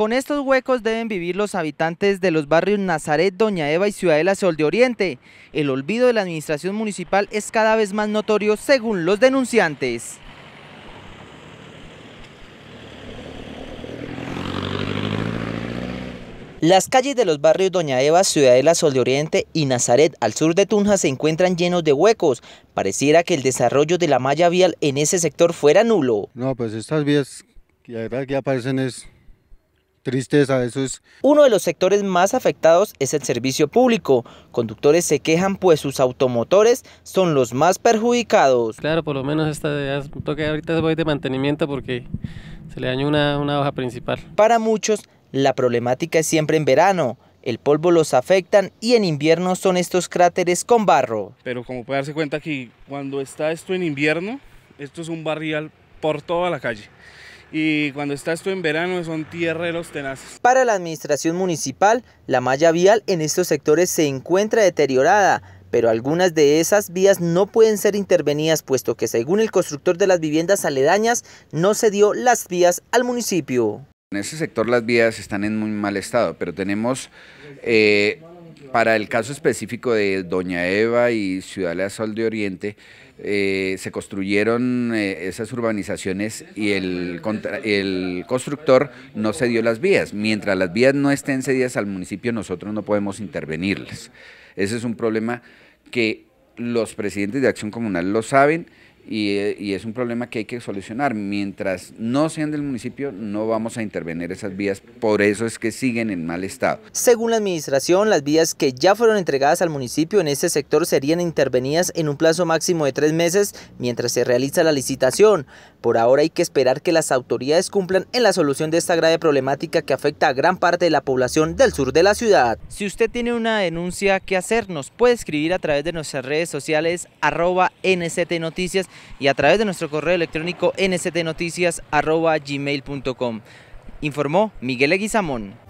Con estos huecos deben vivir los habitantes de los barrios Nazaret, Doña Eva y Ciudadela Sol de Oriente. El olvido de la administración municipal es cada vez más notorio según los denunciantes. Las calles de los barrios Doña Eva, Ciudadela, Sol de Oriente y Nazaret, al sur de Tunja, se encuentran llenos de huecos. Pareciera que el desarrollo de la malla vial en ese sector fuera nulo. No, pues estas vías que aparecen es Tristeza, eso es. Uno de los sectores más afectados es el servicio público. Conductores se quejan pues sus automotores son los más perjudicados. Claro, por lo menos esta de ahorita voy de mantenimiento porque se le dañó una, hoja principal. Para muchos, la problemática es siempre en verano. El polvo los afecta y en invierno son estos cráteres con barro. Pero como puede darse cuenta aquí, cuando está esto en invierno, esto es un barrial por toda la calle y cuando estás tú en verano son tierreros tenaces. Para la administración municipal, la malla vial en estos sectores se encuentra deteriorada, pero algunas de esas vías no pueden ser intervenidas puesto que según el constructor de las viviendas aledañas no se dio las vías al municipio. En ese sector las vías están en muy mal estado, pero tenemos eh, para el caso específico de Doña Eva y Ciudad de Sol de Oriente, eh, se construyeron eh, esas urbanizaciones y el, el constructor no cedió las vías. Mientras las vías no estén cedidas al municipio, nosotros no podemos intervenirlas. Ese es un problema que los presidentes de acción comunal lo saben y, es un problema que hay que solucionar. Mientras no sean del municipio, no vamos a intervenir esas vías, por eso es que siguen en mal estado. Según la administración, las vías que ya fueron entregadas al municipio en este sector serían intervenidas en un plazo máximo de tres meses mientras se realiza la licitación. Por ahora hay que esperar que las autoridades cumplan en la solución de esta grave problemática que afecta a gran parte de la población del sur de la ciudad. Si usted tiene una denuncia que hacer, nos puede escribir a través de nuestras redes sociales arroba NCT Noticias y a través de nuestro correo electrónico nstnoticias.gmail.com. Informó Miguel Eguizamón.